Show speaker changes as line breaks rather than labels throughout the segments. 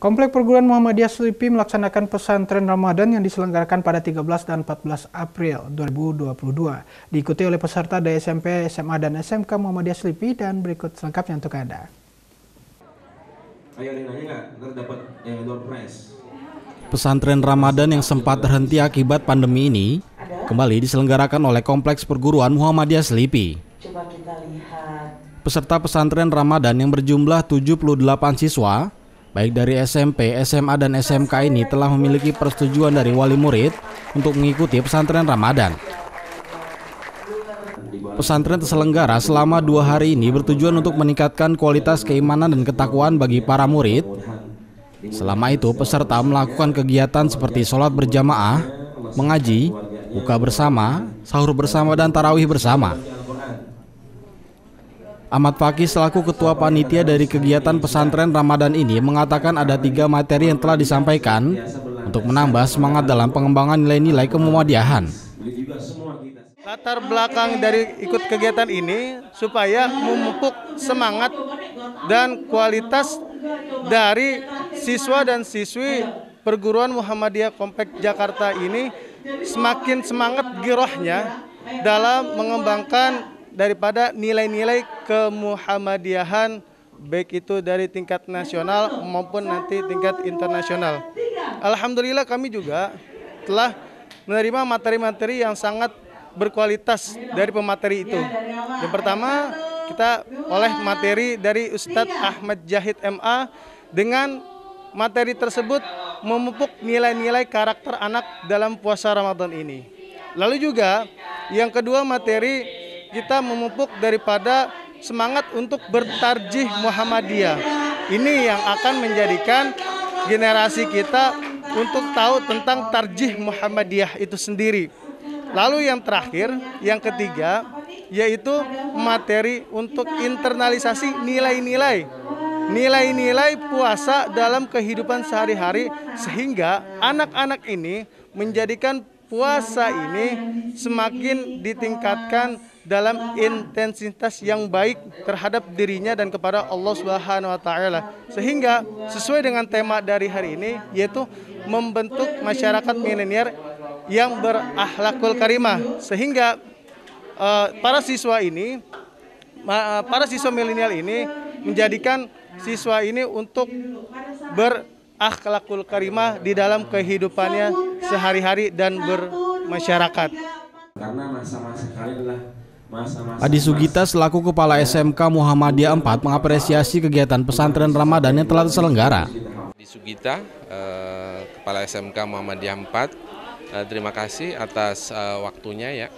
Komplek Perguruan Muhammadiyah Slipi melaksanakan pesantren Ramadan yang diselenggarakan pada 13 dan 14 April 2022. Diikuti oleh peserta dari SMP, SMA, dan SMK Muhammadiyah Slipi dan berikut selengkapnya untuk Anda.
Ayo nanya nggak, dapat eh, door prize.
Pesantren Ramadan yang sempat terhenti akibat pandemi ini kembali diselenggarakan oleh Kompleks Perguruan Muhammadiyah Slipi. Coba kita lihat. Peserta pesantren Ramadan yang berjumlah 78 siswa baik dari SMP, SMA, dan SMK ini telah memiliki persetujuan dari wali murid untuk mengikuti pesantren Ramadan. Pesantren terselenggara selama dua hari ini bertujuan untuk meningkatkan kualitas keimanan dan ketakuan bagi para murid. Selama itu, peserta melakukan kegiatan seperti sholat berjamaah, mengaji, buka bersama, sahur bersama, dan tarawih bersama. Ahmad Fakih selaku ketua panitia dari kegiatan pesantren Ramadan ini mengatakan ada tiga materi yang telah disampaikan untuk menambah semangat dalam pengembangan nilai-nilai kemuadiahan.
Latar belakang dari ikut kegiatan ini supaya memupuk semangat dan kualitas dari siswa dan siswi perguruan Muhammadiyah Komplek Jakarta ini semakin semangat girohnya dalam mengembangkan daripada nilai-nilai kemuhammadiyahan baik itu dari tingkat nasional maupun nanti tingkat internasional. Alhamdulillah kami juga telah menerima materi-materi yang sangat berkualitas dari pemateri itu. Yang pertama kita oleh materi dari Ustadz Ahmad Jahid MA dengan materi tersebut memupuk nilai-nilai karakter anak dalam puasa Ramadan ini. Lalu juga yang kedua materi kita memupuk daripada semangat untuk bertarjih Muhammadiyah. Ini yang akan menjadikan generasi kita untuk tahu tentang tarjih Muhammadiyah itu sendiri. Lalu yang terakhir, yang ketiga, yaitu materi untuk internalisasi nilai-nilai. Nilai-nilai puasa dalam kehidupan sehari-hari sehingga anak-anak ini menjadikan puasa ini semakin ditingkatkan dalam intensitas yang baik terhadap dirinya dan kepada Allah Subhanahu wa taala. Sehingga sesuai dengan tema dari hari ini yaitu membentuk masyarakat milenial yang berakhlakul karimah. Sehingga uh, para siswa ini uh, para siswa milenial ini menjadikan siswa ini untuk berakhlakul karimah di dalam kehidupannya sehari-hari dan bermasyarakat. Karena masa-masa kali adalah Adi
Sugita selaku Kepala SMK Muhammadiyah 4 mengapresiasi kegiatan pesantren Ramadan yang telah terselenggara.
Adi Sugita, eh, Kepala SMK Muhammadiyah 4, eh, terima kasih atas eh, waktunya ya.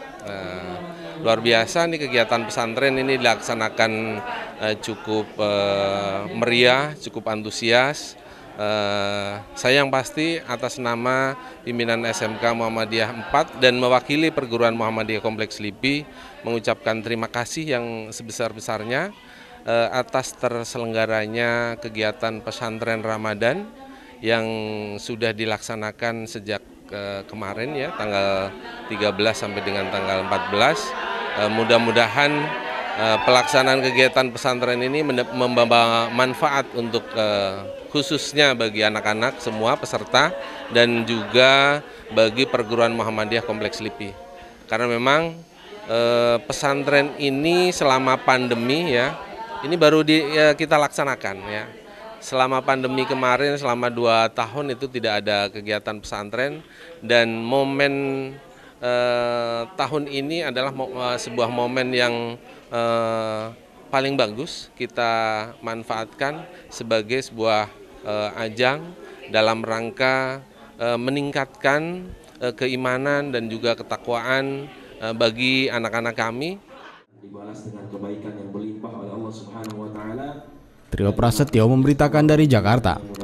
luar biasa nih kegiatan pesantren ini dilaksanakan cukup meriah, cukup antusias. Eh, saya yang pasti atas nama pimpinan SMK Muhammadiyah 4 dan mewakili perguruan Muhammadiyah Kompleks Lipi mengucapkan terima kasih yang sebesar-besarnya eh, atas terselenggaranya kegiatan pesantren Ramadan yang sudah dilaksanakan sejak eh, kemarin ya tanggal 13 sampai dengan tanggal 14. Mudah-mudahan Eh, pelaksanaan kegiatan pesantren ini membawa manfaat untuk eh, khususnya bagi anak-anak semua peserta dan juga bagi perguruan Muhammadiyah Kompleks LIPI. Karena memang eh, pesantren ini selama pandemi ya, ini baru di, ya, kita laksanakan ya. Selama pandemi kemarin selama dua tahun itu tidak ada kegiatan pesantren dan momen eh, tahun ini adalah mo eh, sebuah momen yang eh, paling bagus kita manfaatkan sebagai sebuah eh, ajang dalam rangka eh, meningkatkan eh, keimanan dan juga ketakwaan eh, bagi anak-anak kami dibalas
Trio Prasetyo memberitakan dari Jakarta.